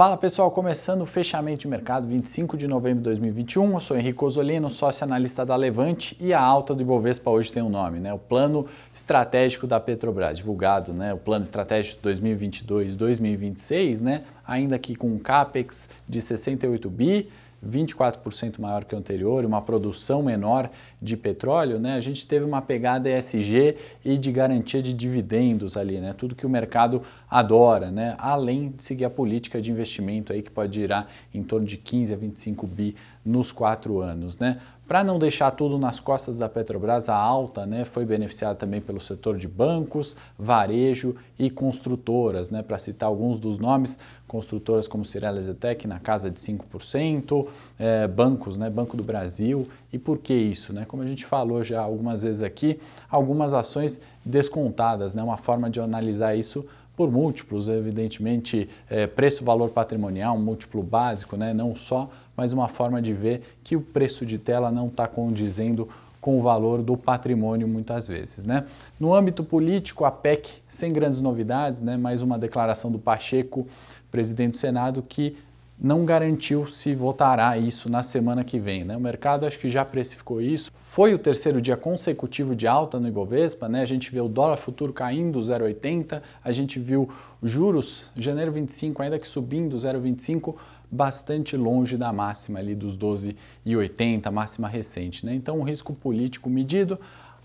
Fala pessoal, começando o fechamento de mercado 25 de novembro de 2021. Eu sou Henrique Osolino, sócio analista da Levante e a alta do Ibovespa hoje tem um nome, né? O plano estratégico da Petrobras, divulgado, né? O plano estratégico 2022-2026, né? Ainda aqui com um capex de 68 bi 24% maior que o anterior, uma produção menor de petróleo, né, a gente teve uma pegada ESG e de garantia de dividendos ali, né, tudo que o mercado adora, né, além de seguir a política de investimento aí que pode girar em torno de 15 a 25 bi nos quatro anos. Né. Para não deixar tudo nas costas da Petrobras, a alta né, foi beneficiada também pelo setor de bancos, varejo e construtoras, né, para citar alguns dos nomes, construtoras como Cirela Zetec na casa de 5%, é, eh, bancos, né, Banco do Brasil. E por que isso? Né? Como a gente falou já algumas vezes aqui, algumas ações descontadas, né? uma forma de analisar isso por múltiplos, evidentemente, é, preço-valor patrimonial, um múltiplo básico, né? não só, mas uma forma de ver que o preço de tela não está condizendo com o valor do patrimônio muitas vezes. Né? No âmbito político, a PEC sem grandes novidades, né? mais uma declaração do Pacheco, presidente do Senado, que não garantiu se votará isso na semana que vem. Né? O mercado acho que já precificou isso. Foi o terceiro dia consecutivo de alta no Ibovespa, né? a gente viu o dólar futuro caindo 0,80, a gente viu juros, janeiro 25 ainda que subindo 0,25, bastante longe da máxima ali dos 12,80, máxima recente. Né? Então, o risco político medido.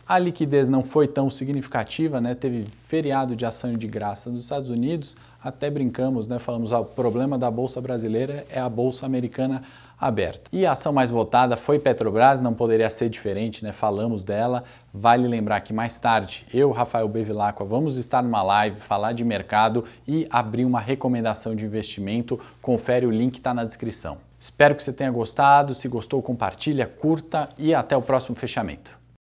A liquidez não foi tão significativa, né? teve feriado de ação de graça nos Estados Unidos, até brincamos, né? falamos ah, o problema da Bolsa Brasileira é a Bolsa Americana aberta. E a ação mais votada foi Petrobras, não poderia ser diferente, né? falamos dela. Vale lembrar que mais tarde eu, Rafael Bevilacqua, vamos estar numa live, falar de mercado e abrir uma recomendação de investimento. Confere o link, está na descrição. Espero que você tenha gostado, se gostou compartilha, curta e até o próximo fechamento.